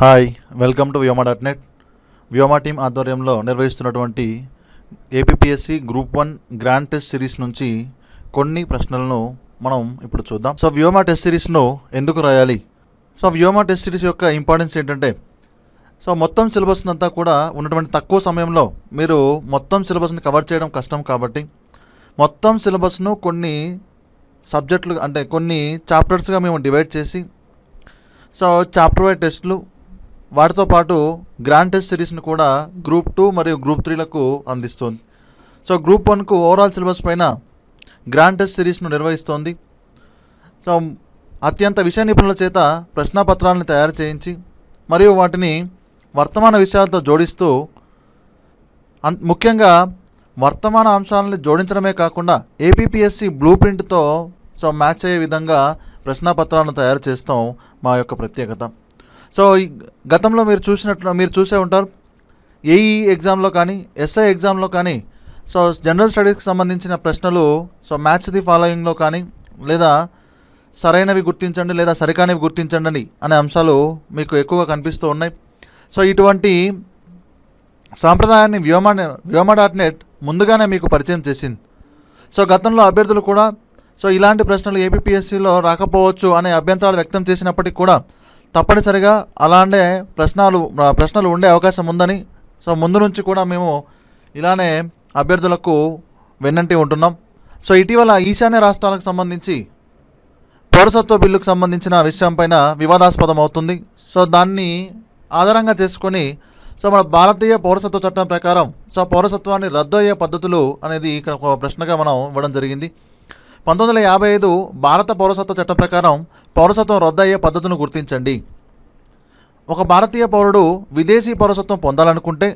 hi welcome to Vyoma dot net Vyoma team ఆధ్వర్యంలో నిర్వహిస్తున్నటువంటి APSC group one grand test series నుంచి కొన్ని ప్రశ్నలను మనం ఇప్పుడు చూద్దాం సో వ్యోమా టెస్ట్ సిరీస్ను ఎందుకు రాయాలి సో వ్యోమా టెస్ట్ సిరీస్ యొక్క ఇంపార్టెన్స్ ఏంటంటే సో మొత్తం సిలబస్ అంతా కూడా ఉన్నటువంటి తక్కువ సమయంలో మీరు మొత్తం సిలబస్ని కవర్ చేయడం కష్టం కాబట్టి మొత్తం సిలబస్ను కొన్ని సబ్జెక్టులు అంటే కొన్ని చాప్టర్స్గా మేము డివైడ్ చేసి సో చాప్టర్ వైజ్ టెస్ట్లు వాటితో పాటు గ్రాండ్ టెస్ట్ సిరీస్ను కూడా గ్రూప్ టూ మరియు గ్రూప్ త్రీలకు అందిస్తుంది సో గ్రూప్ వన్కు ఓవరాల్ సిలబస్ పైన గ్రాండ్ టెస్ట్ సిరీస్ను నిర్వహిస్తోంది సో అత్యంత విషయ నిపుణుల చేత ప్రశ్నపత్రాలను తయారు చేయించి మరియు వాటిని వర్తమాన విషయాలతో జోడిస్తూ ముఖ్యంగా వర్తమాన అంశాలను జోడించడమే కాకుండా ఏపీఎస్సి బ్లూ ప్రింట్తో సో మ్యాచ్ అయ్యే విధంగా ప్రశ్నపత్రాలను తయారు చేస్తాం మా యొక్క ప్రత్యేకత సో గతంలో మీరు చూసినట్లు మీరు చూసే ఉంటారు ఏఈ ఎగ్జామ్లో కానీ ఎస్ఐ ఎగ్జామ్లో కానీ సో జనరల్ స్టడీస్కి సంబంధించిన ప్రశ్నలు సో మ్యాచ్ ది ఫాలోయింగ్లో కానీ లేదా సరైనవి గుర్తించండి లేదా సరికానివి గుర్తించండి అనే అంశాలు మీకు ఎక్కువగా కనిపిస్తూ ఉన్నాయి సో ఇటువంటి సాంప్రదాయాన్ని వ్యోమ వ్యోమ డాట్ నెట్ ముందుగానే మీకు పరిచయం చేసింది సో గతంలో అభ్యర్థులు కూడా సో ఇలాంటి ప్రశ్నలు ఏపీపీఎస్సీలో రాకపోవచ్చు అనే అభ్యంతరాలు వ్యక్తం చేసినప్పటికీ కూడా తప్పనిసరిగా అలానే ప్రశ్నలు ప్రశ్నలు ఉండే అవకాశం ఉందని సో ముందు నుంచి కూడా మేము ఇలానే అభ్యర్థులకు వెన్నంటి ఉంటున్నాం సో ఇటీవల ఈశాన్య రాష్ట్రాలకు సంబంధించి పౌరసత్వ బిల్లుకు సంబంధించిన విషయంపైన వివాదాస్పదం అవుతుంది సో దాన్ని ఆధారంగా చేసుకొని సో మన భారతీయ పౌరసత్వ చట్టం ప్రకారం సో పౌరసత్వాన్ని రద్దు అయ్యే పద్ధతులు అనేది ఇక్కడ ఒక ప్రశ్నగా మనం ఇవ్వడం జరిగింది పంతొమ్మిది వందల యాభై ఐదు భారత పౌరసత్వ చట్టం ప్రకారం పౌరసత్వం రద్దయ్యే పద్ధతిని గుర్తించండి ఒక భారతీయ పౌరుడు విదేశీ పౌరసత్వం పొందాలనుకుంటే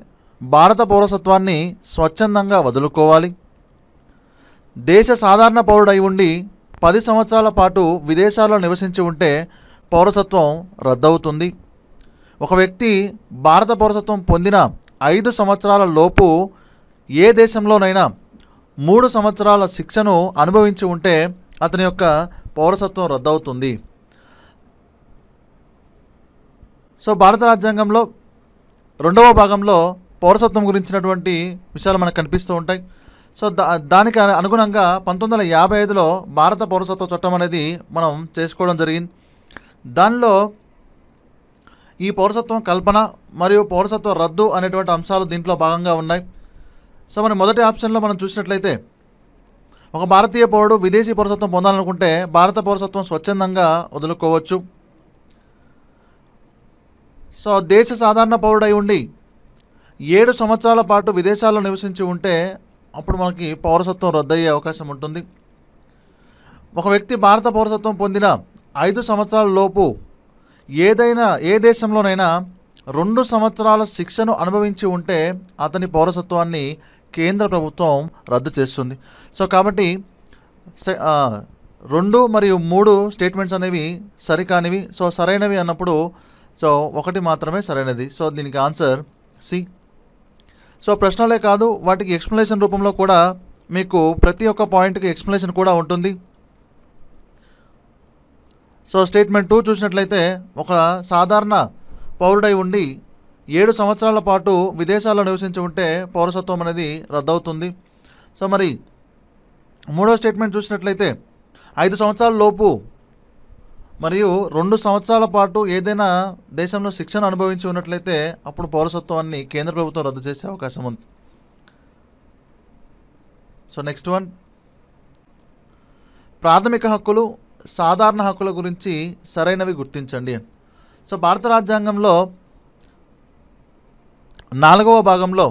భారత పౌరసత్వాన్ని స్వచ్ఛందంగా వదులుకోవాలి దేశ సాధారణ పౌరుడై ఉండి పది సంవత్సరాల పాటు విదేశాల్లో నివసించి ఉంటే పౌరసత్వం రద్దవుతుంది ఒక వ్యక్తి భారత పౌరసత్వం పొందిన ఐదు సంవత్సరాల లోపు ఏ దేశంలోనైనా మూడు సంవత్సరాల శిక్షను అనుభవించి ఉంటే అతని యొక్క పౌరసత్వం రద్దవుతుంది సో భారత రాజ్యాంగంలో రెండవ భాగంలో పౌరసత్వం గురించినటువంటి విషయాలు మనకు కనిపిస్తూ ఉంటాయి సో దా దానికి అనుగుణంగా పంతొమ్మిది వందల యాభై ఐదులో భారత పౌరసత్వ చట్టం అనేది మనం చేసుకోవడం జరిగింది దానిలో ఈ పౌరసత్వం కల్పన మరియు పౌరసత్వ రద్దు అనేటువంటి అంశాలు దీంట్లో భాగంగా ఉన్నాయి సో మనం మొదటి ఆప్షన్లో మనం చూసినట్లయితే ఒక భారతీయ పౌరుడు విదేశీ పౌరసత్వం పొందాలనుకుంటే భారత పౌరసత్వం స్వచ్ఛందంగా వదులుకోవచ్చు సో దేశ సాధారణ పౌరుడై ఉండి ఏడు సంవత్సరాల పాటు విదేశాల్లో నివసించి ఉంటే అప్పుడు మనకి పౌరసత్వం రద్దయ్యే అవకాశం ఉంటుంది ఒక వ్యక్తి భారత పౌరసత్వం పొందిన ఐదు సంవత్సరాల లోపు ఏదైనా ఏ దేశంలోనైనా రెండు సంవత్సరాల శిక్షను అనుభవించి ఉంటే అతని పౌరసత్వాన్ని కేంద్ర ప్రభుత్వం రద్దు చేస్తుంది సో కాబట్టి రెండు మరియు మూడు స్టేట్మెంట్స్ అనేవి సరికానివి సో సరైనవి అన్నప్పుడు సో ఒకటి మాత్రమే సరైనది సో దీనికి ఆన్సర్ సి సో ప్రశ్నలే కాదు వాటికి ఎక్స్ప్లెనేషన్ రూపంలో కూడా మీకు ప్రతి ఒక్క పాయింట్కి ఎక్స్ప్లెనేషన్ కూడా ఉంటుంది సో స్టేట్మెంట్ టూ చూసినట్లయితే ఒక సాధారణ పౌరుడై ఉండి ఏడు సంవత్సరాల పాటు విదేశాల్లో నివసించి ఉంటే పౌరసత్వం అనేది రద్దవుతుంది సో మరి మూడో స్టేట్మెంట్ చూసినట్లయితే ఐదు సంవత్సరాల లోపు మరియు రెండు సంవత్సరాల పాటు ఏదైనా దేశంలో శిక్షణ అనుభవించి ఉన్నట్లయితే అప్పుడు పౌరసత్వాన్ని కేంద్ర ప్రభుత్వం రద్దు చేసే అవకాశం ఉంది సో నెక్స్ట్ వన్ ప్రాథమిక హక్కులు సాధారణ హక్కుల గురించి సరైనవి గుర్తించండి సో భారత రాజ్యాంగంలో నాలుగవ భాగంలో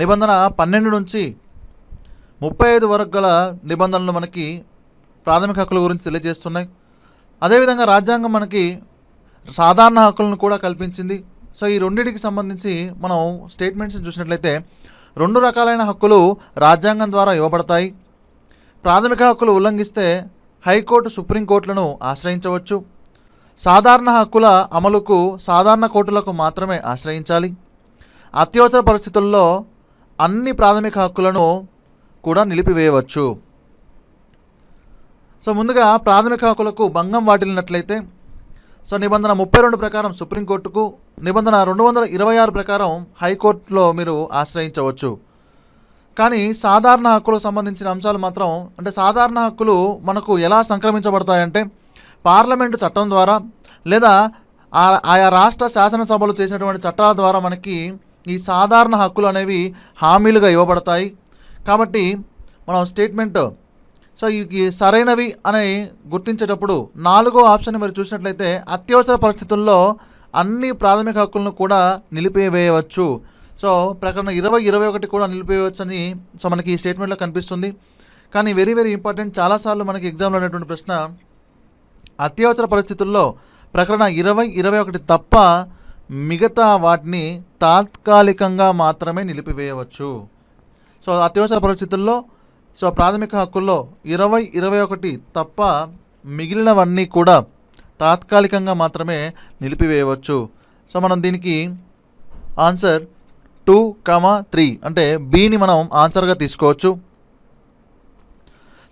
నిబంధన పన్నెండు నుంచి ముప్పై ఐదు వరకు గల నిబంధనలు మనకి ప్రాథమిక హక్కుల గురించి తెలియజేస్తున్నాయి అదేవిధంగా రాజ్యాంగం మనకి సాధారణ హక్కులను కూడా కల్పించింది సో ఈ రెండింటికి సంబంధించి మనం స్టేట్మెంట్స్ చూసినట్లయితే రెండు రకాలైన హక్కులు రాజ్యాంగం ద్వారా ఇవ్వబడతాయి ప్రాథమిక హక్కులు ఉల్లంఘిస్తే హైకోర్టు సుప్రీంకోర్టులను ఆశ్రయించవచ్చు సాధారణ హక్కుల అమలుకు సాధారణ కోర్టులకు మాత్రమే ఆశ్రయించాలి అత్యవసర పరిస్థితుల్లో అన్ని ప్రాథమిక హక్కులను కూడా నిలిపివేయవచ్చు సో ముందుగా ప్రాథమిక హక్కులకు భంగం వాటిల్లినట్లయితే సో నిబంధన ముప్పై రెండు ప్రకారం సుప్రీంకోర్టుకు నిబంధన రెండు వందల ఇరవై ఆరు ప్రకారం హైకోర్టులో మీరు ఆశ్రయించవచ్చు కానీ సాధారణ హక్కులకు సంబంధించిన అంశాలు మాత్రం అంటే సాధారణ హక్కులు మనకు ఎలా సంక్రమించబడతాయంటే పార్లమెంటు చట్టం ద్వారా లేదా ఆయా రాష్ట్ర శాసనసభలు చేసినటువంటి చట్టాల ద్వారా మనకి ఈ సాధారణ హక్కులు అనేవి హామీలుగా ఇవ్వబడతాయి కాబట్టి మనం స్టేట్మెంట్ సో ఇవి సరైనవి అని గుర్తించేటప్పుడు నాలుగో ఆప్షన్ మీరు చూసినట్లయితే అత్యవసర పరిస్థితుల్లో అన్ని ప్రాథమిక హక్కులను కూడా నిలిపివేయవచ్చు సో ప్రకరణ ఇరవై ఇరవై ఒకటి కూడా నిలిపివేయవచ్చు అని సో మనకి ఈ స్టేట్మెంట్లో కనిపిస్తుంది కానీ వెరీ వెరీ ఇంపార్టెంట్ చాలాసార్లు మనకి ఎగ్జామ్లో ఉన్నటువంటి ప్రశ్న అత్యవసర పరిస్థితుల్లో ప్రకరణ ఇరవై ఇరవై ఒకటి తప్ప మిగతా వాటిని తాత్కాలికంగా మాత్రమే నిలిపివేయవచ్చు సో అత్యవసర పరిస్థితుల్లో సో ప్రాథమిక హక్కుల్లో ఇరవై ఇరవై ఒకటి తప్ప మిగిలినవన్నీ కూడా తాత్కాలికంగా మాత్రమే నిలిపివేయవచ్చు సో మనం దీనికి ఆన్సర్ టూ కామా త్రీ అంటే బీని మనం ఆన్సర్గా తీసుకోవచ్చు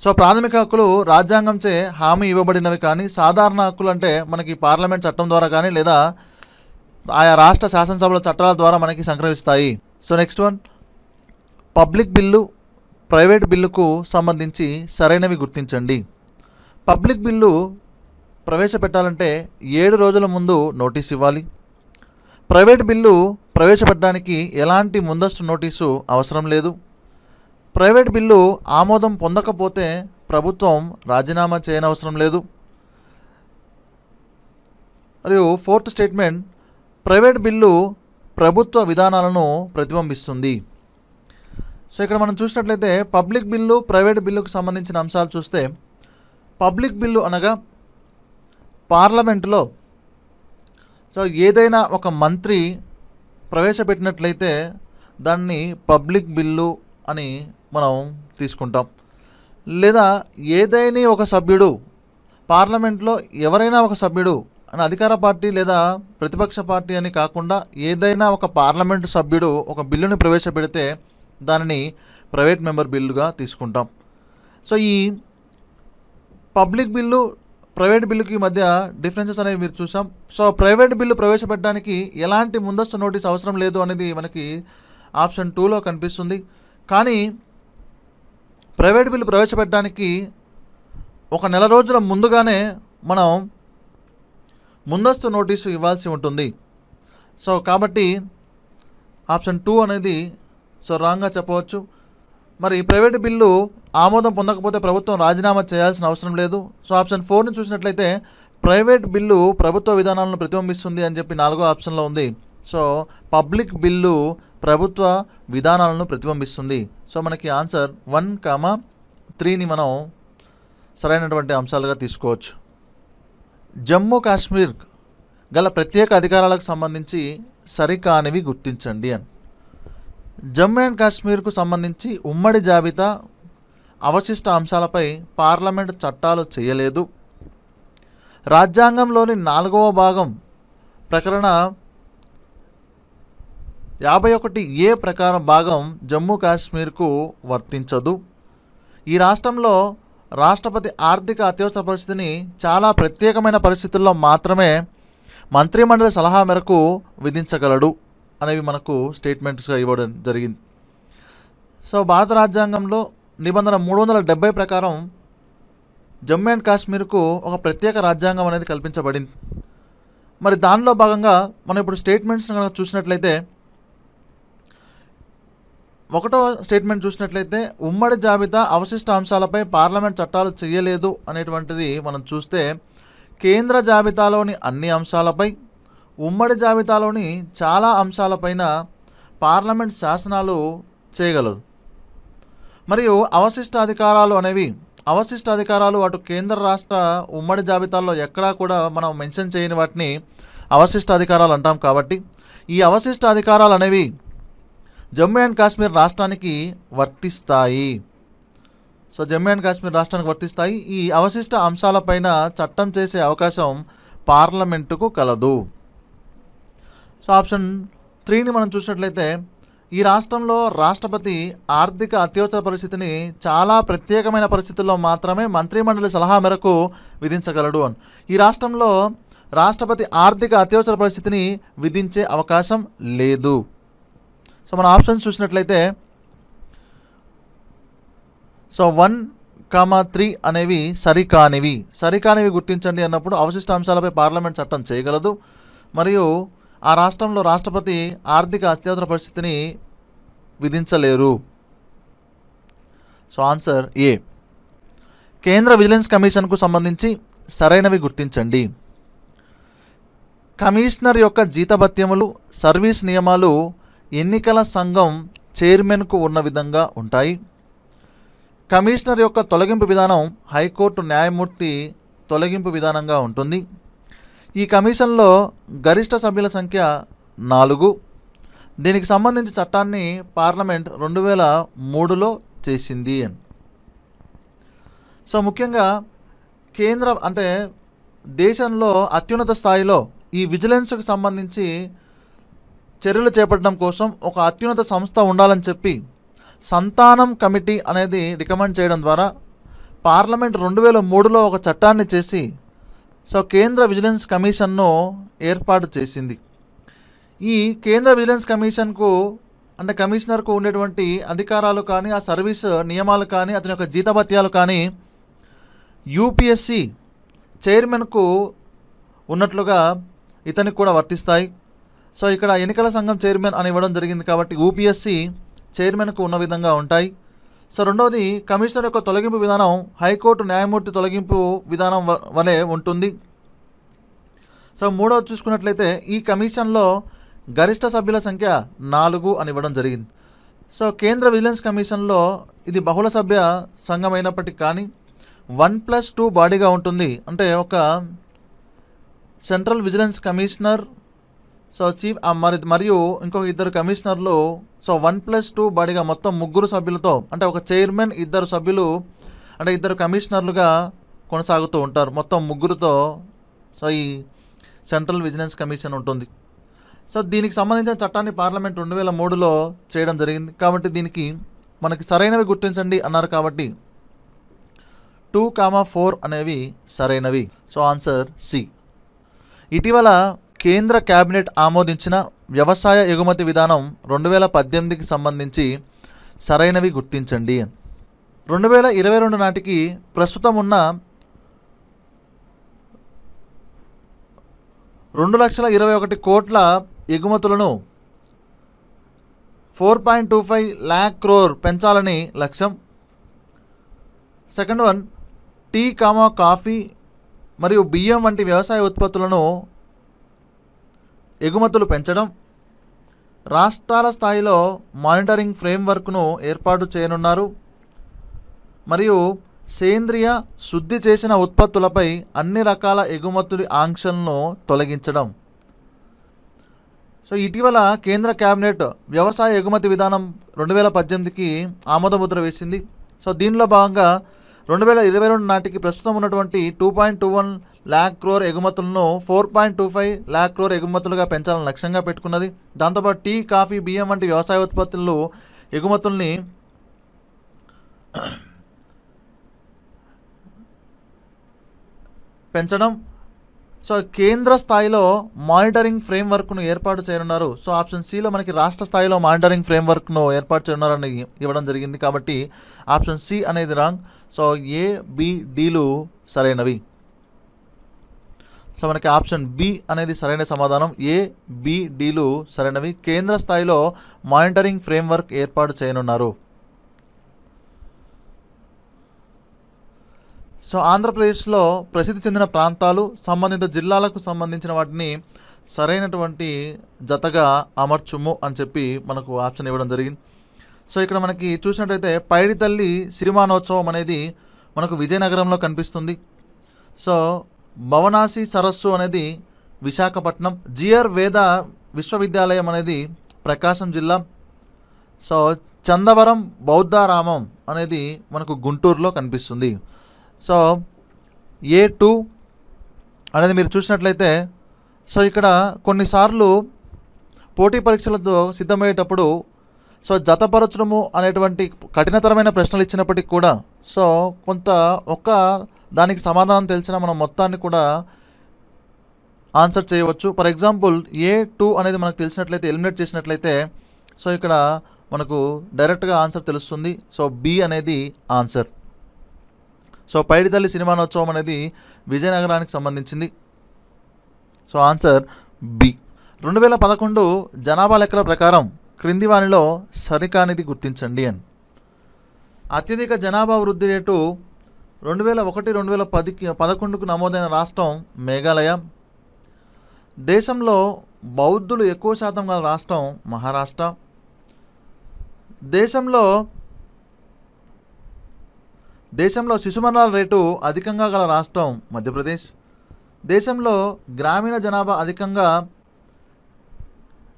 సో ప్రాథమిక హక్కులు రాజ్యాంగంచే హామీ ఇవ్వబడినవి కానీ సాధారణ హక్కులు అంటే మనకి పార్లమెంట్ చట్టం ద్వారా కానీ లేదా ఆయా రాష్ట్ర శాసనసభల చట్టాల ద్వారా మనకి సంగ్రహిస్తాయి so next one public bill private బిల్లుకు సంబంధించి సరైనవి గుర్తించండి పబ్లిక్ బిల్లు ప్రవేశపెట్టాలంటే ఏడు రోజుల ముందు నోటీస్ ఇవ్వాలి ప్రైవేట్ బిల్లు ప్రవేశపెట్టడానికి ఎలాంటి ముందస్తు నోటీసు అవసరం లేదు ప్రైవేట్ బిల్లు ఆమోదం పొందకపోతే ప్రభుత్వం రాజీనామా చేయనవసరం లేదు మరియు ఫోర్త్ స్టేట్మెంట్ ప్రైవేట్ బిల్లు ప్రభుత్వ విధానాలను ప్రతిబింబిస్తుంది సో ఇక్కడ మనం చూసినట్లయితే పబ్లిక్ బిల్లు ప్రైవేట్ బిల్లుకు సంబంధించిన అంశాలు చూస్తే పబ్లిక్ బిల్లు అనగా పార్లమెంటులో సో ఏదైనా ఒక మంత్రి ప్రవేశపెట్టినట్లయితే దాన్ని పబ్లిక్ బిల్లు అని మనం తీసుకుంటాం లేదా ఏదైనా ఒక సభ్యుడు పార్లమెంట్లో ఎవరైనా ఒక సభ్యుడు అధికార పార్టీ లేదా ప్రతిపక్ష పార్టీ అని కాకుండా ఏదైనా ఒక పార్లమెంటు సభ్యుడు ఒక బిల్లుని ప్రవేశపెడితే దానిని ప్రైవేట్ మెంబర్ బిల్లుగా తీసుకుంటాం సో ఈ పబ్లిక్ బిల్లు ప్రైవేట్ బిల్లుకి మధ్య డిఫరెన్సెస్ అనేవి మీరు చూసాం సో ప్రైవేట్ బిల్లు ప్రవేశపెట్టడానికి ఎలాంటి ముందస్తు నోటీస్ అవసరం లేదు అనేది మనకి ఆప్షన్ టూలో కనిపిస్తుంది కానీ ప్రైవేట్ బిల్లు ప్రవేశపెట్టడానికి ఒక నెల రోజుల ముందుగానే మనం ముందస్తు నోటీసు ఇవ్వాల్సి ఉంటుంది సో కాబట్టి ఆప్షన్ టూ అనేది సో రాంగ్గా చెప్పవచ్చు మరి ప్రైవేటు బిల్లు ఆమోదం పొందకపోతే ప్రభుత్వం రాజీనామా చేయాల్సిన అవసరం లేదు సో ఆప్షన్ ఫోర్ని చూసినట్లయితే ప్రైవేట్ బిల్లు ప్రభుత్వ విధానాలను ప్రతిబింబిస్తుంది అని చెప్పి నాలుగో ఆప్షన్లో ఉంది సో పబ్లిక్ బిల్లు ప్రభుత్వ విధానాలను ప్రతిబింబిస్తుంది సో మనకి ఆన్సర్ వన్ కామా త్రీని మనం సరైనటువంటి అంశాలుగా తీసుకోవచ్చు జమ్మూ కాశ్మీర్ గల ప్రత్యేక అధికారాలకు సంబంధించి సరికానివి గుర్తించండి అని జమ్మూ అండ్ కాశ్మీర్కు సంబంధించి ఉమ్మడి జాబితా అవశిష్ట అంశాలపై పార్లమెంట్ చట్టాలు చేయలేదు రాజ్యాంగంలోని నాలుగవ భాగం ప్రకరణ యాభై ఒకటి ఏ ప్రకారం భాగం జమ్మూ కాశ్మీర్కు వర్తించదు ఈ రాష్ట్రంలో రాష్ట్రపతి ఆర్థిక అత్యవసర పరిస్థితిని చాలా ప్రత్యేకమైన పరిస్థితుల్లో మాత్రమే మంత్రిమండలి సలహా మేరకు విధించగలడు అనేవి మనకు స్టేట్మెంట్స్గా ఇవ్వడం జరిగింది సో భారత రాజ్యాంగంలో నిబంధన మూడు వందల డెబ్బై ప్రకారం జమ్మూ అండ్ కాశ్మీర్కు ఒక ప్రత్యేక రాజ్యాంగం అనేది కల్పించబడింది మరి దానిలో భాగంగా మనం ఇప్పుడు స్టేట్మెంట్స్ని కనుక చూసినట్లయితే ఒకటో స్టేట్మెంట్ చూసినట్లయితే ఉమ్మడి జాబితా అవశిష్ట అంశాలపై పార్లమెంట్ చట్టాలు చేయలేదు అనేటువంటిది మనం చూస్తే కేంద్ర జాబితాలోని అన్ని అంశాలపై ఉమ్మడి జాబితాలోని చాలా అంశాలపైన పార్లమెంట్ శాసనాలు చేయగలదు మరియు అవశిష్ట అధికారాలు అనేవి అవశిష్ట అధికారాలు అటు కేంద్ర రాష్ట్ర ఉమ్మడి జాబితాల్లో ఎక్కడా కూడా మనం మెన్షన్ చేయని వాటిని అవశిష్ట అధికారాలు అంటాం కాబట్టి ఈ అవశిష్ట అధికారాలు అనేవి జమ్మూ అండ్ కాశ్మీర్ రాష్ట్రానికి వర్తిస్తాయి సో జమ్మూ అండ్ కాశ్మీర్ రాష్ట్రానికి వర్తిస్తాయి ఈ అవశిష్ట అంశాలపైన చట్టం చేసే అవకాశం పార్లమెంటుకు కలదు సో ఆప్షన్ త్రీని మనం చూసినట్లయితే ఈ రాష్ట్రంలో రాష్ట్రపతి ఆర్థిక అత్యవసర పరిస్థితిని చాలా ప్రత్యేకమైన పరిస్థితుల్లో మాత్రమే మంత్రిమండలి సలహా మేరకు విధించగలడు అని ఈ రాష్ట్రంలో రాష్ట్రపతి ఆర్థిక అత్యవసర పరిస్థితిని విధించే అవకాశం లేదు సో మన ఆప్షన్స్ చూసినట్లయితే సో వన్ కామా త్రీ అనేవి సరికానివి సరికానివి గుర్తించండి అన్నప్పుడు అవశిష్ట అంశాలపై పార్లమెంట్ చట్టం చేయగలదు మరియు ఆ రాష్ట్రంలో రాష్ట్రపతి ఆర్థిక అత్యవసర పరిస్థితిని విధించలేరు సో ఆన్సర్ ఏ కేంద్ర విజిలెన్స్ కమిషన్కు సంబంధించి సరైనవి గుర్తించండి కమిషనర్ యొక్క జీతభత్యములు సర్వీస్ నియమాలు ఎన్నికల సంఘం చైర్మన్కు ఉన్న విధంగా ఉంటాయి కమిషనర్ యొక్క తొలగింపు విధానం హైకోర్టు న్యాయమూర్తి తొలగింపు విధానంగా ఉంటుంది ఈ కమిషన్లో గరిష్ట సభ్యుల సంఖ్య నాలుగు దీనికి సంబంధించి చట్టాన్ని పార్లమెంట్ రెండు వేల మూడులో చేసింది సో ముఖ్యంగా కేంద్ర అంటే దేశంలో అత్యున్నత స్థాయిలో ఈ విజిలెన్స్కు సంబంధించి చర్యలు చేపట్టడం కోసం ఒక అత్యున్నత సంస్థ ఉండాలని చెప్పి సంతానం కమిటీ అనేది రికమెండ్ చేయడం ద్వారా పార్లమెంట్ రెండు వేల మూడులో ఒక చట్టాన్ని చేసి సో కేంద్ర విజిలెన్స్ కమిషన్ను ఏర్పాటు చేసింది ఈ కేంద్ర విజిలెన్స్ కమిషన్కు అంటే కమిషనర్కు ఉండేటువంటి అధికారాలు కానీ ఆ సర్వీస్ నియమాలు కానీ అతని యొక్క జీతభత్యాలు కానీ యూపీఎస్సి చైర్మన్కు ఉన్నట్లుగా ఇతనికి కూడా వర్తిస్తాయి సో ఇక్కడ ఎన్నికల సంఘం చైర్మన్ అని ఇవ్వడం జరిగింది కాబట్టి యూపీఎస్సి చైర్మన్కు ఉన్న విధంగా ఉంటాయి సో రెండవది కమిషనర్ యొక్క తొలగింపు విధానం హైకోర్టు న్యాయమూర్తి తొలగింపు విధానం వలె ఉంటుంది సో మూడవది చూసుకున్నట్లయితే ఈ కమిషన్లో గరిష్ట సభ్యుల సంఖ్య నాలుగు అని ఇవ్వడం జరిగింది సో కేంద్ర విజిలెన్స్ కమిషన్లో ఇది బహుళ సభ్య సంఘం అయినప్పటికీ కానీ వన్ ప్లస్ టూ బాడీగా ఉంటుంది అంటే ఒక central vigilance commissioner so chief మరి మరియు ఇంకొక ఇద్దరు కమిషనర్లు సో వన్ ప్లస్ టూ బాడీగా మొత్తం ముగ్గురు సభ్యులతో అంటే ఒక చైర్మన్ ఇద్దరు సభ్యులు అంటే ఇద్దరు కమిషనర్లుగా కొనసాగుతూ ఉంటారు మొత్తం ముగ్గురుతో సో ఈ సెంట్రల్ విజిలెన్స్ కమిషన్ ఉంటుంది సో దీనికి సంబంధించిన చట్టాన్ని పార్లమెంట్ రెండు వేల మూడులో చేయడం జరిగింది కాబట్టి దీనికి మనకి సరైనవి గుర్తించండి అన్నారు కాబట్టి టూ కామా ఫోర్ అనేవి సరైనవి సో ఆన్సర్ సి ఇటీవల కేంద్ర కేబినెట్ ఆమోదించిన వ్యవసాయ ఎగుమతి విధానం రెండు వేల పద్దెనిమిదికి సంబంధించి సరైనవి గుర్తించండి రెండు వేల ఇరవై రెండు నాటికి ప్రస్తుతం ఉన్న రెండు లక్షల ఇరవై ఒకటి కోట్ల ఎగుమతులను four point two five lakh crore పెంచాలని లక్ష్యం second one tea comma coffee మరియు బియ్యం వంటి వ్యవసాయ ఉత్పత్తులను ఎగుమతులు పెంచడం రాష్ట్రాల స్థాయిలో మానిటరింగ్ ఫ్రేమ్వర్క్ను ఏర్పాటు చేయనున్నారు మరియు సేంద్రియ శుద్ధి చేసిన ఉత్పత్తులపై అన్ని రకాల ఎగుమతుల ఆంక్షలను తొలగించడం సో ఇటీవల కేంద్ర కేబినెట్ వ్యవసాయ ఎగుమతి విధానం రెండు వేల పద్దెనిమిదికి ఆమోదముద్ర వేసింది సో దీనిలో భాగంగా రెండు వేల ఇరవై రెండు నాటికి ప్రస్తుతం ఉన్నటువంటి two point two one lakh crore ఎగుమతులను four point two five lakh crore ఎగుమతులుగా పెంచాలని లక్ష్యంగా పెట్టుకున్నది దాంతోపాటు టీ కాఫీ బియ్యం వంటి వ్యవసాయ ఉత్పత్తులు ఎగుమతుల్ని పెంచడం సో కేంద్ర స్థాయిలో మానిటరింగ్ ఫ్రేమ్వర్క్ను ఏర్పాటు చేయనున్నారు సో ఆప్షన్ సిలో మనకి రాష్ట్ర స్థాయిలో మానిటరింగ్ ఫ్రేమ్వర్క్ను ఏర్పాటు చేయనున్నారని ఇవ్వడం జరిగింది కాబట్టి ఆప్షన్ సి అనేది రాంగ్ సో ఏ సరైనవి సో మనకి ఆప్షన్ బి అనేది సరైన సమాధానం ఏ బి సరైనవి కేంద్ర స్థాయిలో మానిటరింగ్ ఫ్రేమ్వర్క్ ఏర్పాటు చేయనున్నారు సో ఆంధ్రప్రదేశ్లో ప్రసిద్ధి చెందిన ప్రాంతాలు సంబంధిత జిల్లాలకు సంబంధించిన వాటిని సరైనటువంటి జతగా అమర్చుము అని చెప్పి మనకు ఆప్షన్ ఇవ్వడం జరిగింది సో ఇక్కడ మనకి చూసినట్టయితే పైడితల్లి సిరిమానోత్సవం అనేది మనకు విజయనగరంలో కనిపిస్తుంది సో భవనాసి సరస్సు అనేది విశాఖపట్నం జిఆర్ వేద విశ్వవిద్యాలయం అనేది ప్రకాశం జిల్లా సో చందవరం బౌద్ధారామం అనేది మనకు గుంటూరులో కనిపిస్తుంది సో ఏ టూ అనేది మీరు చూసినట్లయితే సో ఇక్కడ కొన్నిసార్లు పోటీ పరీక్షలతో సిద్ధమయ్యేటప్పుడు సో జతపరచడము అనేటువంటి కఠినతరమైన ప్రశ్నలు ఇచ్చినప్పటికీ కూడా సో కొంత ఒక్క దానికి సమాధానం తెలిసిన మనం మొత్తాన్ని కూడా ఆన్సర్ చేయవచ్చు ఫర్ ఎగ్జాంపుల్ ఏ టూ అనేది మనకు తెలిసినట్లయితే ఎలిమినేట్ చేసినట్లయితే సో ఇక్కడ మనకు డైరెక్ట్గా ఆన్సర్ తెలుస్తుంది సో బి అనేది ఆన్సర్ సో పైడితల్లి సినిమానోత్సవం అనేది విజయనగరానికి సంబంధించింది సో ఆన్సర్ బి రెండు వేల పదకొండు జనాభా లెక్కల ప్రకారం క్రింది వానిలో సరికానిది గుర్తించండి అని అత్యధిక జనాభా వృద్ధి రేటు రెండు వేల ఒకటి రెండు వేల పదికి పదకొండుకు నమోదైన రాష్ట్రం మేఘాలయ దేశంలో బౌద్ధులు ఎక్కువ శాతం గల రాష్ట్రం మహారాష్ట్ర దేశంలో దేశంలో మరణాల రేటు అధికంగా గల రాష్ట్రం మధ్యప్రదేశ్ దేశంలో గ్రామీణ జనాభా అధికంగా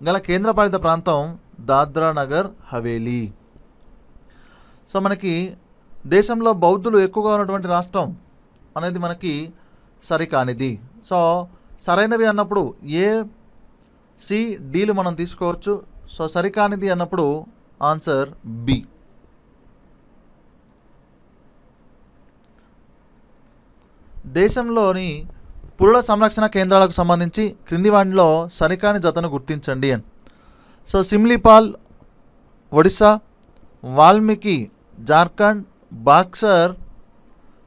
గల కేంద్రపాలిత ప్రాంతం దాద్రా నగర్ హవేలీ సో మనకి దేశంలో బౌద్ధులు ఎక్కువగా ఉన్నటువంటి రాష్ట్రం అనేది మనకి సరికానిది సో సరైనవి అన్నప్పుడు ఏ సిడీలు మనం తీసుకోవచ్చు సో సరికానిది అన్నప్పుడు ఆన్సర్ బి దేశంలోని పురుల సంరక్షణ కేంద్రాలకు సంబంధించి క్రింది వాటిలో సరికాని జతను గుర్తించండి అని సో సిమ్లీపాల్ ఒడిశా వాల్మీకి జార్ఖండ్ బాక్సర్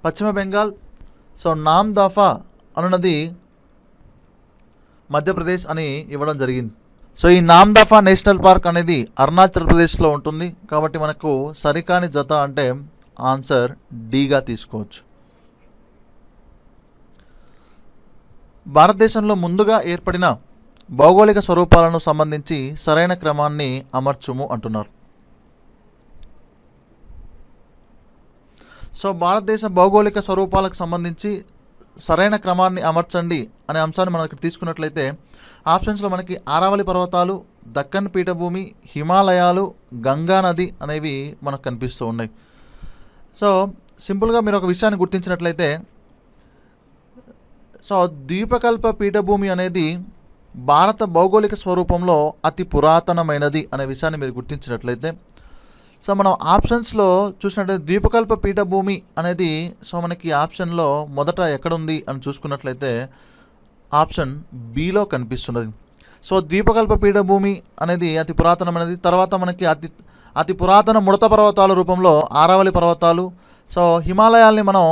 పశ్చిమ బెంగాల్ సో నామ్ అన్నది మధ్యప్రదేశ్ అని ఇవ్వడం జరిగింది సో ఈ నామ్దాఫా నేషనల్ పార్క్ అనేది అరుణాచల్ ప్రదేశ్లో ఉంటుంది కాబట్టి మనకు సరికాని జత అంటే ఆన్సర్ డీగా తీసుకోవచ్చు భారతదేశంలో ముందుగా ఏర్పడిన భౌగోళిక స్వరూపాలను సంబంధించి సరైన క్రమాన్ని అమర్చుము అంటున్నారు సో భారతదేశ భౌగోళిక స్వరూపాలకు సంబంధించి సరైన క్రమాన్ని అమర్చండి అనే అంశాన్ని మనం ఇక్కడ తీసుకున్నట్లయితే ఆప్షన్స్లో మనకి ఆరావళి పర్వతాలు దక్కన్ పీఠభూమి హిమాలయాలు గంగా నది అనేవి మనకు కనిపిస్తూ ఉన్నాయి సో సింపుల్గా మీరు ఒక విషయాన్ని గుర్తించినట్లయితే సో ద్వీపకల్ప పీఠభూమి అనేది భారత భౌగోళిక స్వరూపంలో అతి పురాతనమైనది అనే విషయాన్ని మీరు గుర్తించినట్లయితే సో మనం ఆప్షన్స్లో చూసినట్లయితే ద్వీపకల్ప పీఠభూమి అనేది సో మనకి ఆప్షన్లో మొదట ఎక్కడుంది అని చూసుకున్నట్లయితే ఆప్షన్ బిలో కనిపిస్తున్నది సో ద్వీపకల్ప పీఠభూమి అనేది అతి పురాతనమైనది తర్వాత మనకి అతి అతి పురాతన ముడత పర్వతాల రూపంలో ఆరావళి పర్వతాలు సో హిమాలయాల్ని మనం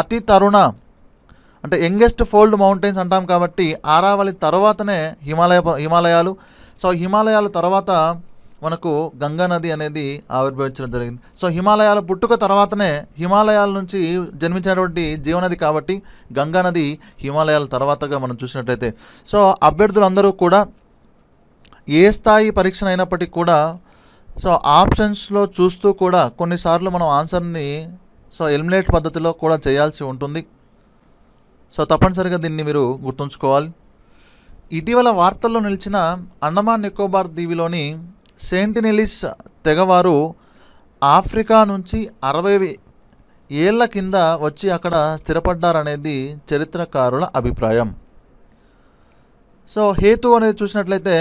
అతి తరుణ అంటే యంగెస్ట్ ఫోల్డ్ మౌంటైన్స్ అంటాం కాబట్టి ఆరావళి తర్వాతనే హిమాలయ హిమాలయాలు సో హిమాలయాల తర్వాత మనకు గంగా నది అనేది ఆవిర్భవించడం జరిగింది సో హిమాలయాల పుట్టుక తర్వాతనే హిమాలయాల నుంచి జన్మించినటువంటి జీవనది కాబట్టి గంగా నది హిమాలయాల తర్వాతగా మనం చూసినట్లయితే సో అభ్యర్థులందరూ కూడా ఏ స్థాయి పరీక్ష అయినప్పటికీ కూడా సో ఆప్షన్స్లో చూస్తూ కూడా కొన్నిసార్లు మనం ఆన్సర్ని సో ఎలిమినేట్ పద్ధతిలో కూడా చేయాల్సి ఉంటుంది సో తప్పనిసరిగా దీన్ని మీరు గుర్తుంచుకోవాలి ఇటీవల వార్తల్లో నిలిచిన అండమాన్ నికోబార్ దీవిలోని సెయింటినెలిస్ తెగవారు ఆఫ్రికా నుంచి అరవై ఏళ్ల కింద వచ్చి అక్కడ స్థిరపడ్డారనేది చరిత్రకారుల అభిప్రాయం సో హేతు అనేది చూసినట్లయితే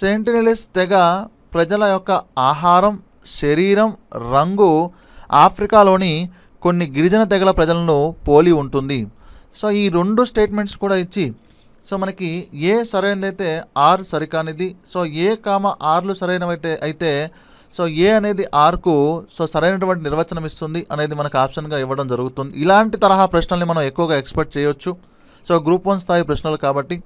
సెంటినెలిస్ తెగ ప్రజల యొక్క ఆహారం శరీరం రంగు ఆఫ్రికాలోని కొన్ని గిరిజన తెగల ప్రజలను పోలి ఉంటుంది సో ఈ రెండు స్టేట్మెంట్స్ కూడా ఇచ్చి సో మనకి ఏ సరైనదైతే ఆర్ సరికానిది సో ఏ కామ ఆర్లు సరైనవైతే అయితే సో ఏ అనేది ఆర్కు సో సరైనటువంటి నిర్వచనం ఇస్తుంది అనేది మనకు ఆప్షన్గా ఇవ్వడం జరుగుతుంది ఇలాంటి తరహా ప్రశ్నల్ని మనం ఎక్కువగా ఎక్స్పెక్ట్ చేయొచ్చు సో గ్రూప్ వన్ స్థాయి ప్రశ్నలు కాబట్టి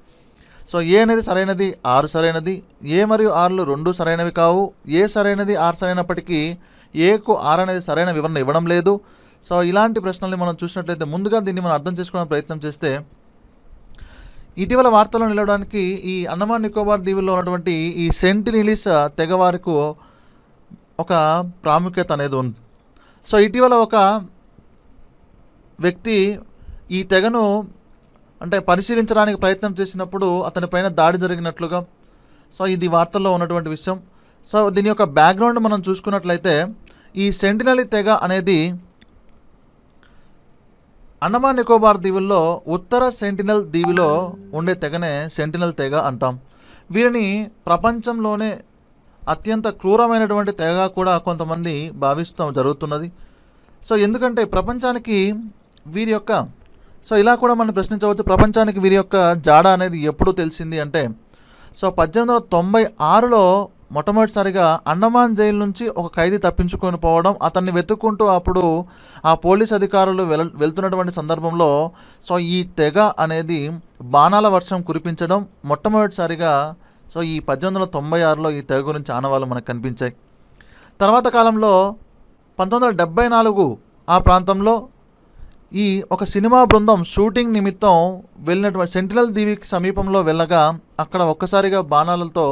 సో ఏ అనేది సరైనది ఆరు సరైనది ఏ మరియు ఆర్లు రెండు సరైనవి కావు ఏ సరైనది ఆరు సరైనప్పటికీ ఏకు ఆర్ అనేది సరైన వివరణ ఇవ్వడం లేదు సో ఇలాంటి ప్రశ్నల్ని మనం చూసినట్లయితే ముందుగా దీన్ని మనం అర్థం చేసుకోవడానికి ప్రయత్నం చేస్తే ఇటీవల వార్తల్లో నిలవడానికి ఈ అండమాన్ నికోబార్ దీవుల్లో ఉన్నటువంటి ఈ తెగ వారికు ఒక ప్రాముఖ్యత అనేది ఉంది సో ఇటీవల ఒక వ్యక్తి ఈ తెగను అంటే పరిశీలించడానికి ప్రయత్నం చేసినప్పుడు అతనిపైన దాడి జరిగినట్లుగా సో ఇది వార్తల్లో ఉన్నటువంటి విషయం సో దీని యొక్క బ్యాక్గ్రౌండ్ మనం చూసుకున్నట్లయితే ఈ సెంటినలీ తెగ అనేది అండమాన్ నికోబార్ దీవుల్లో ఉత్తర సెంటినల్ దీవిలో ఉండే తెగనే సెంటినల్ తెగ అంటాం వీరిని ప్రపంచంలోనే అత్యంత క్రూరమైనటువంటి తెగ కూడా కొంతమంది భావిస్తూ జరుగుతున్నది సో ఎందుకంటే ప్రపంచానికి వీరి యొక్క సో ఇలా కూడా మనం ప్రశ్నించవచ్చు ప్రపంచానికి వీరి యొక్క జాడ అనేది ఎప్పుడు తెలిసింది అంటే సో పద్దెనిమిది వందల తొంభై ఆరులో మొట్టమొదటిసారిగా అండమాన్ జైలు నుంచి ఒక ఖైదీ తప్పించుకొని పోవడం అతన్ని వెతుక్కుంటూ అప్పుడు ఆ పోలీస్ అధికారులు వెల్ వెళ్తున్నటువంటి సందర్భంలో సో ఈ తెగ అనేది బాణాల వర్షం కురిపించడం మొట్టమొదటిసారిగా సో ఈ పద్దెనిమిది వందల తొంభై ఆరులో ఈ తెగ గురించి ఆనవాళ్ళు మనకు కనిపించాయి తర్వాత కాలంలో పంతొమ్మిది వందల నాలుగు ఆ ప్రాంతంలో ఈ ఒక సినిమా బృందం షూటింగ్ నిమిత్తం వెళ్ళినటువంటి సెంట్రల్ దీవికి సమీపంలో వెళ్ళగా అక్కడ ఒక్కసారిగా బాణాలతో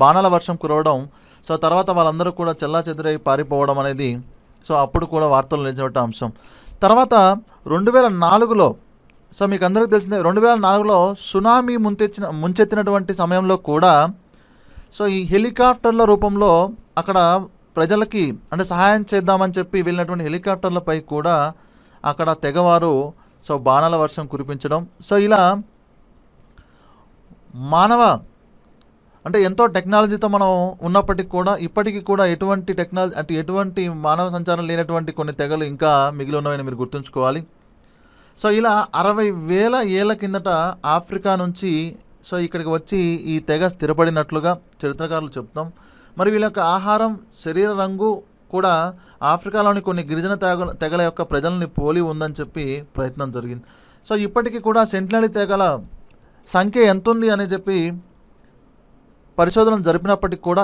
బాణాల వర్షం కురవడం సో తర్వాత వాళ్ళందరూ కూడా చెల్లా చెదురై పారిపోవడం అనేది సో అప్పుడు కూడా వార్తలు నిలిచినటువంటి అంశం తర్వాత రెండు వేల నాలుగులో సో మీకు అందరికీ తెలిసిందే రెండు వేల నాలుగులో సునామీ ముంచెచ్చిన ముంచెత్తినటువంటి సమయంలో కూడా సో ఈ హెలికాప్టర్ల రూపంలో అక్కడ ప్రజలకి అంటే సహాయం చేద్దామని చెప్పి వెళ్ళినటువంటి హెలికాప్టర్లపై కూడా అక్కడ తెగవారు సో బాణాల వర్షం కురిపించడం సో ఇలా మానవ అంటే ఎంతో టెక్నాలజీతో మనం ఉన్నప్పటికీ కూడా ఇప్పటికీ కూడా ఎటువంటి టెక్నాలజీ అంటే ఎటువంటి మానవ సంచారం లేనటువంటి కొన్ని తెగలు ఇంకా మిగిలి ఉన్నాయని మీరు గుర్తుంచుకోవాలి సో ఇలా అరవై వేల ఏళ్ళ కిందట ఆఫ్రికా నుంచి సో ఇక్కడికి వచ్చి ఈ తెగ స్థిరపడినట్లుగా చరిత్రకారులు చెప్తాం మరి వీళ్ళ యొక్క ఆహారం శరీర రంగు కూడా ఆఫ్రికాలోని కొన్ని గిరిజన తెగ తెగల యొక్క ప్రజల్ని పోలి ఉందని చెప్పి ప్రయత్నం జరిగింది సో ఇప్పటికీ కూడా సెంటినరీ తెగల సంఖ్య ఎంతుంది అని చెప్పి పరిశోధనలు జరిపినప్పటికీ కూడా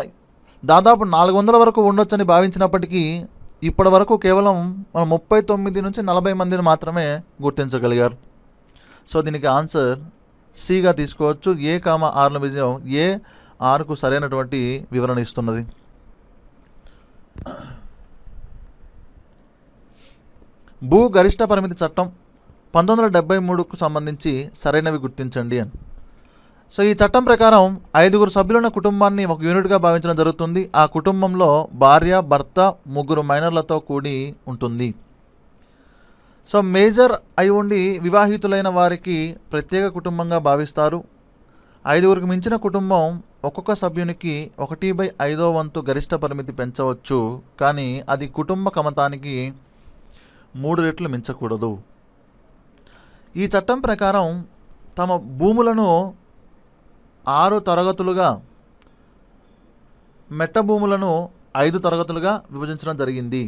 దాదాపు నాలుగు వందల వరకు ఉండొచ్చని భావించినప్పటికీ ఇప్పటి వరకు కేవలం మనం ముప్పై తొమ్మిది నుంచి నలభై మందిని మాత్రమే గుర్తించగలిగారు సో దీనికి ఆన్సర్ సిగా తీసుకోవచ్చు ఏ కామ ఆర్ల విజయం ఏ ఆర్కు సరైనటువంటి వివరణ ఇస్తున్నది భూ గరిష్ట పరిమితి చట్టం పంతొమ్మిది వందల డెబ్బై మూడుకు సంబంధించి సరైనవి గుర్తించండి అని సో ఈ చట్టం ప్రకారం ఐదుగురు సభ్యులున్న కుటుంబాన్ని ఒక యూనిట్గా భావించడం జరుగుతుంది ఆ కుటుంబంలో భార్య భర్త ముగ్గురు మైనర్లతో కూడి ఉంటుంది సో మేజర్ అయి ఉండి వివాహితులైన వారికి ప్రత్యేక కుటుంబంగా భావిస్తారు ఐదుగురికి మించిన కుటుంబం ఒక్కొక్క సభ్యునికి ఒకటి బై ఐదో వంతు గరిష్ట పరిమితి పెంచవచ్చు కానీ అది కుటుంబ కమతానికి మూడు రెట్లు మించకూడదు ఈ చట్టం ప్రకారం తమ భూములను ఆరు తరగతులుగా మెట్ట భూములను ఐదు తరగతులుగా విభజించడం జరిగింది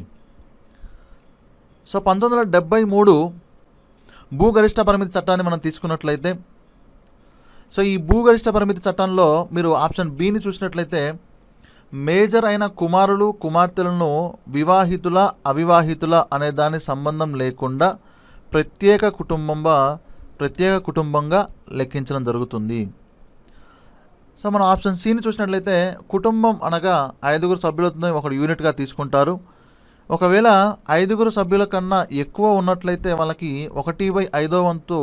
సో పంతొమ్మిది వందల డెబ్బై మూడు భూగరిష్ట పరిమితి చట్టాన్ని మనం తీసుకున్నట్లయితే సో ఈ భూగరిష్ట పరిమితి చట్టంలో మీరు ఆప్షన్ బిని చూసినట్లయితే మేజర్ అయిన కుమారులు కుమార్తెలను వివాహితుల అవివాహితుల అనే దాని సంబంధం లేకుండా ప్రత్యేక కుటుంబంగా ప్రత్యేక కుటుంబంగా లెక్కించడం జరుగుతుంది సో మనం ఆప్షన్ సిని చూసినట్లయితే కుటుంబం అనగా ఐదుగురు సభ్యులతో ఒక యూనిట్గా తీసుకుంటారు ఒకవేళ ఐదుగురు సభ్యుల కన్నా ఎక్కువ ఉన్నట్లయితే వాళ్ళకి ఒకటి బై ఐదో వంతు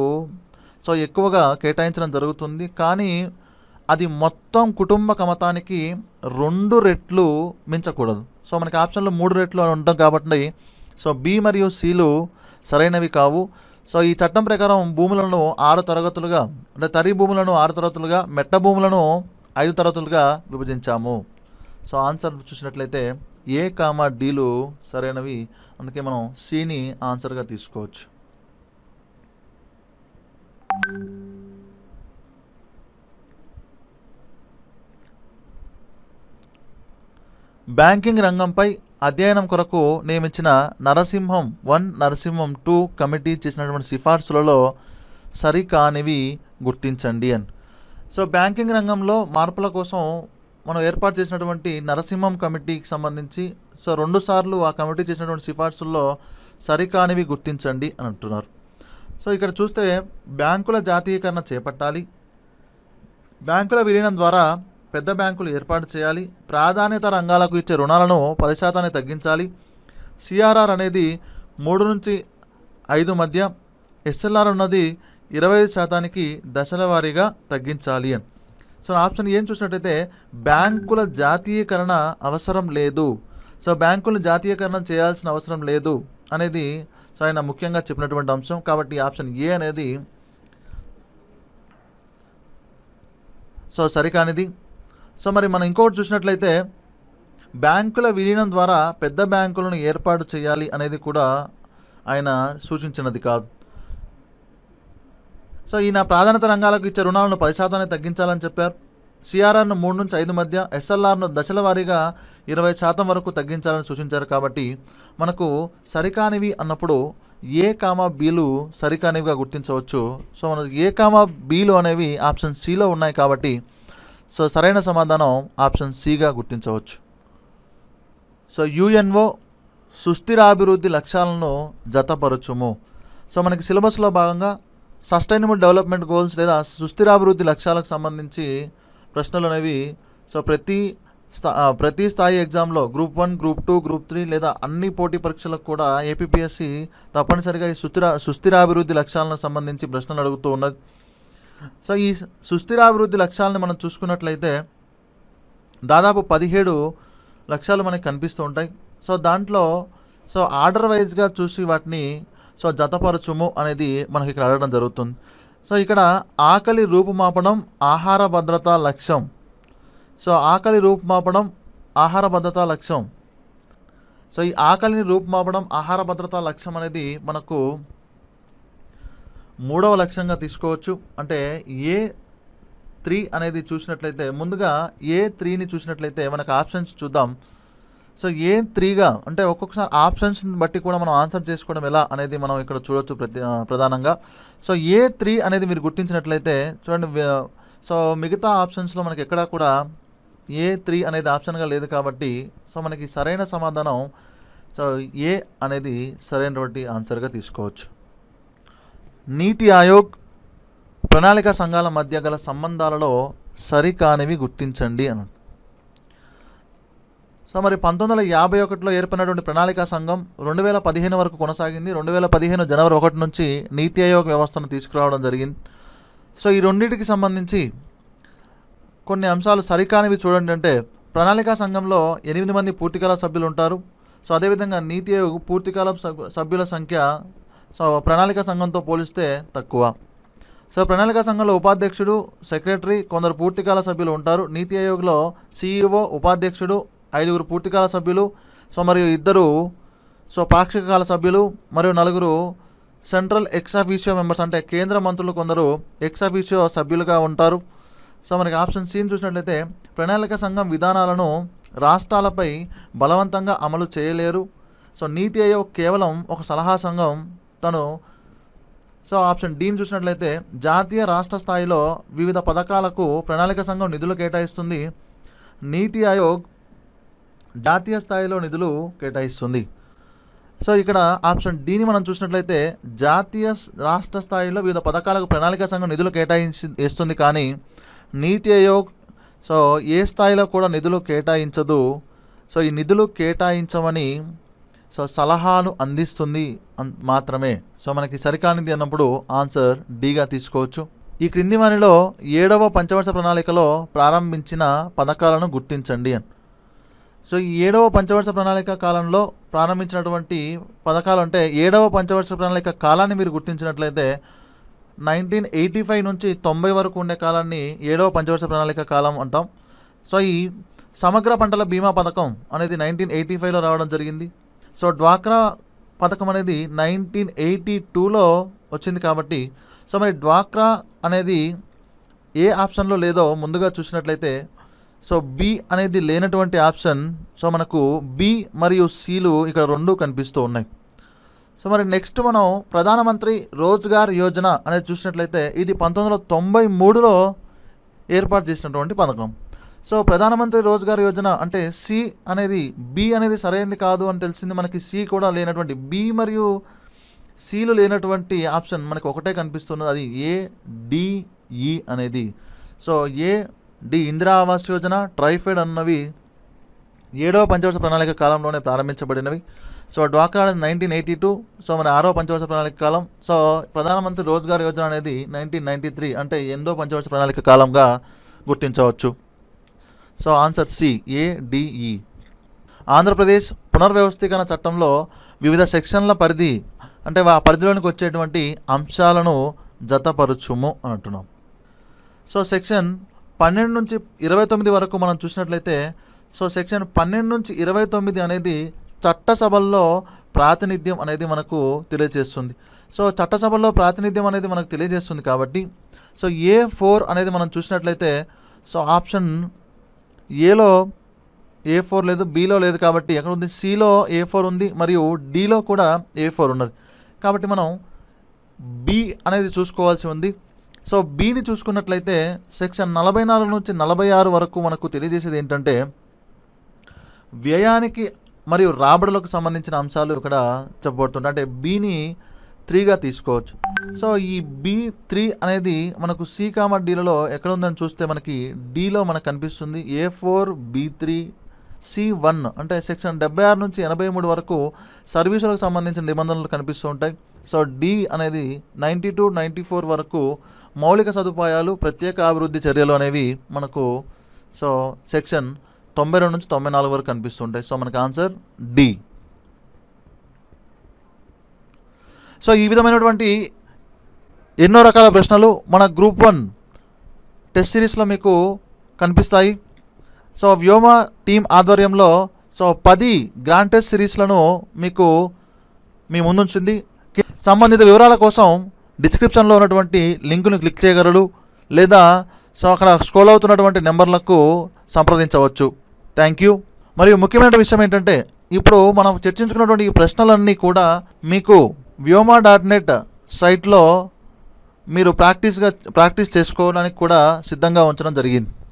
సో ఎక్కువగా కేటాయించడం జరుగుతుంది కానీ అది మొత్తం కుటుంబ కమతానికి రెండు రెట్లు మించకూడదు సో మనకి ఆప్షన్లు మూడు రెట్లు అని ఉంటాం కాబట్టి సో బి మరియు సిలు సరైనవి కావు సో ఈ చట్టం ప్రకారం భూములను ఆరు తరగతులుగా అంటే తరి భూములను ఆరు తరగతులుగా మెట్ట భూములను ఐదు తరగతులుగా విభజించాము సో ఆన్సర్ చూసినట్లయితే ఏ కామా డీలు సరైనవి అందుకే మనం సిని ఆన్సర్గా తీసుకోవచ్చు బ్యాంకింగ్ రంగంపై అధ్యయనం కొరకు నియమించిన Narasimham one Narasimham two committee చేసినటువంటి సిఫార్సులలో సరికానివి గుర్తించండి అని సో బ్యాంకింగ్ రంగంలో మార్పుల కోసం మనం ఏర్పాటు చేసినటువంటి నరసింహం కమిటీకి సంబంధించి సో రెండుసార్లు ఆ కమిటీ చేసినటువంటి సిఫార్సుల్లో సరికానివి గుర్తించండి అని అంటున్నారు సో ఇక్కడ చూస్తే బ్యాంకుల జాతీయకరణ చేపట్టాలి బ్యాంకుల విలీనం ద్వారా పెద్ద బ్యాంకులు ఏర్పాటు చేయాలి ప్రాధాన్యత రంగాలకు ఇచ్చే రుణాలను పది శాతాన్ని తగ్గించాలి సిఆర్ఆర్ అనేది మూడు నుంచి ఐదు మధ్య ఎస్ఎల్ఆర్ ఉన్నది ఇరవై శాతానికి దశల వారీగా తగ్గించాలి అని సో ఆప్షన్ ఏం చూసినట్టయితే బ్యాంకుల జాతీయకరణ అవసరం లేదు సో బ్యాంకులను జాతీయకరణ చేయాల్సిన అవసరం లేదు అనేది ఆయన ముఖ్యంగా చెప్పినటువంటి అంశం కాబట్టి ఆప్షన్ ఏ అనేది సో సరికానిది సో మరి మనం ఇంకొకటి చూసినట్లయితే బ్యాంకుల విలీనం ద్వారా పెద్ద బ్యాంకులను ఏర్పాటు చేయాలి అనేది కూడా ఆయన సూచించినది కాదు సో ఈయన ప్రాధాన్యత రంగాలకు ఇచ్చే రుణాలను పది శాతాన్ని తగ్గించాలని చెప్పారు సిఆర్ఆర్ను మూడు నుంచి ఐదు మధ్య ఎస్ఎల్ఆర్ను దశల వారీగా ఇరవై శాతం వరకు తగ్గించాలని సూచించారు కాబట్టి మనకు సరికానివి అన్నప్పుడు ఏ కామా బీలు సరికానివిగా గుర్తించవచ్చు సో మనకు ఏ కామా బీలు అనేవి ఆప్షన్ సిలో ఉన్నాయి కాబట్టి సో సరైన సమాధానం ఆప్షన్ సిగా గుర్తించవచ్చు సో యుఎన్ఓ సుస్థిరాభివృద్ధి లక్ష్యాలను జతపరచుము సో మనకి సిలబస్లో భాగంగా సస్టైనబుల్ డెవలప్మెంట్ గోల్స్ లేదా సుస్థిరాభివృద్ధి లక్ష్యాలకు సంబంధించి ప్రశ్నలు అనేవి సో ప్రతి స్థా ప్రతి స్థాయి ఎగ్జామ్లో group one group two group three లేదా అన్ని పోటీ పరీక్షలకు కూడా ఏపీపీఎస్సి తప్పనిసరిగా ఈ సుస్థిర సుస్థిరాభివృద్ధి లక్ష్యాలను సంబంధించి ప్రశ్నలు అడుగుతూ ఉన్నది సో ఈ సుస్థిరాభివృద్ధి లక్ష్యాలను మనం చూసుకున్నట్లయితే దాదాపు పదిహేడు లక్ష్యాలు మనకి కనిపిస్తూ ఉంటాయి సో దాంట్లో సో ఆర్డర్ వైజ్గా చూసి వాటిని సో జతపరచుము అనేది మనకి ఇక్కడ అడగడం జరుగుతుంది సో ఇక్కడ ఆకలి రూపుమాపడం ఆహార భద్రత లక్ష్యం సో ఆకలి రూపుమాపడం ఆహార భద్రత లక్ష్యం సో ఈ ఆకలిని రూపుమాపడం ఆహార భద్రత లక్ష్యం అనేది మనకు మూడవ లక్ష్యంగా తీసుకోవచ్చు అంటే ఏ త్రీ అనేది చూసినట్లయితే ముందుగా ఏ త్రీని చూసినట్లయితే మనకు ఆప్షన్స్ చూద్దాం సో ఏ త్రీగా అంటే ఒక్కొక్కసారి ఆప్షన్స్ని బట్టి కూడా మనం ఆన్సర్ చేసుకోవడం ఎలా అనేది మనం ఇక్కడ చూడొచ్చు ప్రతి ప్రధానంగా సో ఏ త్రీ అనేది మీరు గుర్తించినట్లయితే చూడండి సో మిగతా ఆప్షన్స్లో మనకి ఎక్కడా కూడా ఏ త్రీ అనేది ఆప్షన్గా లేదు కాబట్టి సో మనకి సరైన సమాధానం సో ఏ అనేది సరైనటువంటి ఆన్సర్గా తీసుకోవచ్చు నీతి ఆయోగ్ ప్రణాళిక సంఘాల మధ్య గల సంబంధాలలో సరికానివి గుర్తించండి అని సో మరి పంతొమ్మిది వందల యాభై ఒకటిలో ఏర్పడినటువంటి ప్రణాళికా సంఘం రెండు వేల పదిహేను వరకు కొనసాగింది రెండు వేల పదిహేను జనవరి ఒకటి నుంచి నీతి ఆయోగ్ వ్యవస్థను తీసుకురావడం జరిగింది సో ఈ రెండింటికి సంబంధించి కొన్ని అంశాలు సరికానివి చూడండి అంటే ప్రణాళికా సంఘంలో ఎనిమిది మంది పూర్తికాల సభ్యులు ఉంటారు సో అదేవిధంగా నీతి ఆయోగ్ పూర్తికాల సభ్యుల సంఖ్య సో ప్రణాళిక సంఘంతో పోలిస్తే తక్కువ సో ప్రణాళిక సంఘంలో ఉపాధ్యక్షుడు సెక్రటరీ కొందరు పూర్తికాల సభ్యులు ఉంటారు నీతి ఆయోగ్లో సీఈఓ ఉపాధ్యక్షుడు ఐదుగురు పూర్తికాల సభ్యులు సో మరియు ఇద్దరు సో పాక్షిక కాల సభ్యులు మరియు నలుగురు సెంట్రల్ ఎక్స్ ఆఫీషియో మెంబర్స్ అంటే కేంద్ర మంత్రులు కొందరు ఎక్స్ ఆఫీషియో సభ్యులుగా ఉంటారు సో మనకి ఆప్షన్ సీన్ చూసినట్లయితే ప్రణాళిక సంఘం విధానాలను రాష్ట్రాలపై బలవంతంగా అమలు చేయలేరు సో నీతి ఆయోగ్ కేవలం ఒక సలహా సంఘం తను సో ఆప్షన్ డీని చూసినట్లయితే జాతీయ రాష్ట్ర స్థాయిలో వివిధ పథకాలకు ప్రణాళిక సంఘం నిధులు కేటాయిస్తుంది నీతి ఆయోగ్ జాతీయ స్థాయిలో నిధులు కేటాయిస్తుంది సో ఇక్కడ ఆప్షన్ డీని మనం చూసినట్లయితే జాతీయ రాష్ట్ర స్థాయిలో వివిధ పథకాలకు ప్రణాళిక సంఘం నిధులు కేటాయించి ఇస్తుంది కానీ నీతి ఆయోగ్ సో ఏ స్థాయిలో కూడా నిధులు కేటాయించదు సో ఈ నిధులు కేటాయించమని సో సలహాను అందిస్తుంది మాత్రమే సో మనకి సరికానిది అన్నప్పుడు ఆన్సర్ డీగా తీసుకోవచ్చు ఈ క్రింది వారిలో ఏడవ పంచవర్ష ప్రణాళికలో ప్రారంభించిన పథకాలను గుర్తించండి అని సో ఈ ఏడవ పంచవర్ష ప్రణాళిక కాలంలో ప్రారంభించినటువంటి పథకాలు అంటే ఏడవ పంచవర్ష ప్రణాళిక కాలాన్ని మీరు గుర్తించినట్లయితే నైన్టీన్ ఎయిటీ ఫైవ్ నుంచి తొంభై వరకు ఉండే కాలాన్ని ఏడవ పంచవర్ష ప్రణాళిక కాలం అంటాం సో ఈ సమగ్ర పంటల బీమా పథకం అనేది నైన్టీన్ ఎయిటీ ఫైవ్లో రావడం జరిగింది సో డ్వాక్రా పథకం అనేది నైన్టీన్ ఎయిటీ టూలో వచ్చింది కాబట్టి సో మరి డ్వాక్రా అనేది ఏ ఆప్షన్లో లేదో ముందుగా చూసినట్లయితే సో బి అనేది లేనటువంటి ఆప్షన్ సో మనకు బి మరియు సీలు ఇక్కడ రెండు కనిపిస్తూ ఉన్నాయి సో మరి నెక్స్ట్ మనం ప్రధానమంత్రి రోజ్గార్ యోజన అనేది చూసినట్లయితే ఇది పంతొమ్మిది వందల తొంభై మూడులో ఏర్పాటు చేసినటువంటి పథకం సో ప్రధానమంత్రి రోజ్గార్ యోజన అంటే సి అనేది బి అనేది సరైనది కాదు అని తెలిసింది మనకి సి కూడా లేనటువంటి బి మరియు సిలు లేనటువంటి ఆప్షన్ మనకి ఒకటే కనిపిస్తున్నది అది ఏ డిఈ అనేది so A D Indira Awas Yojana TRIFED అన్నవి ఏడవ పంచవర్ష ప్రణాళిక కాలంలోనే ప్రారంభించబడినవి సో డ్వాక్రా అనేది నైన్టీన్ ఎయిటీ టూ సో మన ఆరో పంచవర్ష ప్రణాళిక కాలం సో ప్రధానమంత్రి రోజ్గార్ యోజన అనేది నైన్టీన్ నైన్టీ త్రీ అంటే ఎందో పంచవర్ష ప్రణాళిక కాలంగా గుర్తించవచ్చు so answer C ADE Andhra Pradesh పునర్వ్యవస్థీకరణ చట్టంలో వివిధ సెక్షన్ల పరిధి అంటే ఆ పరిధిలోనికి వచ్చేటువంటి అంశాలను జతపరుచుము అని అంటున్నాం సో సెక్షన్ పన్నెండు నుంచి ఇరవై తొమ్మిది వరకు మనం చూసినట్లయితే సో సెక్షన్ పన్నెండు నుంచి ఇరవై తొమ్మిది అనేది చట్టసభల్లో ప్రాతినిధ్యం అనేది మనకు తెలియజేస్తుంది సో చట్టసభల్లో ప్రాతినిధ్యం అనేది మనకు తెలియజేస్తుంది కాబట్టి సో ఏ ఫోర్ అనేది మనం చూసినట్లయితే సో ఆప్షన్ ఏలో ఏ ఫోర్ లేదు బీలో లేదు కాబట్టి ఎక్కడ ఉంది సిలో ఏ ఫోర్ ఉంది మరియు డీలో కూడా ఏ ఫోర్ ఉన్నది కాబట్టి మనం బి అనేది చూసుకోవాల్సి ఉంది సో బీని చూసుకున్నట్లయితే సెక్షన్ నలభై నాలుగు నుంచి నలభై ఆరు వరకు మనకు తెలియజేసేది ఏంటంటే వ్యయానికి మరియు రాబడులకు సంబంధించిన అంశాలు ఇక్కడ చెప్పబడుతుంటాయి అంటే బీని త్రీగా తీసుకోవచ్చు సో ఈ బీ త్రీ అనేది మనకు సి కామ డీలలో ఎక్కడ ఉందని చూస్తే మనకి డీలో మనకు కనిపిస్తుంది A four B three C one అంటే సెక్షన్ డెబ్బై ఆరు నుంచి ఎనభై మూడు వరకు సర్వీసులకు సంబంధించిన నిబంధనలు కనిపిస్తూ ఉంటాయి సో డి అనేది నైంటీ టు నైంటీ ఫోర్ వరకు మౌలిక సదుపాయాలు ప్రత్యేక అభివృద్ధి చర్యలు అనేవి మనకు సో సెక్షన్ తొంభై రెండు నుంచి తొంభై నాలుగు వరకు కనిపిస్తుంటాయి సో మనకు ఆన్సర్ డి సో ఈ విధమైనటువంటి ఎన్నో రకాల ప్రశ్నలు మన గ్రూప్ వన్ టెస్ట్ సిరీస్లో మీకు కనిపిస్తాయి సో వ్యోమ టీం ఆధ్వర్యంలో సో పది గ్రాండ్ టెస్ట్ సిరీస్లను మీకు మీ ముందుంచింది సంబంధిత వివరాల కోసం డిస్క్రిప్షన్లో ఉన్నటువంటి లింకును క్లిక్ చేయగలరు లేదా సో అక్కడ స్క్రోల్ అవుతున్నటువంటి నెంబర్లకు సంప్రదించవచ్చు థ్యాంక్ యూ మరియు ముఖ్యమైన విషయం ఏంటంటే ఇప్పుడు మనం చర్చించుకున్నటువంటి ఈ ప్రశ్నలన్నీ కూడా మీకు వ్యోమా డాట్ నెట్ సైట్లో మీరు ప్రాక్టీస్గా ప్రాక్టీస్ చేసుకోవడానికి కూడా సిద్ధంగా ఉంచడం జరిగింది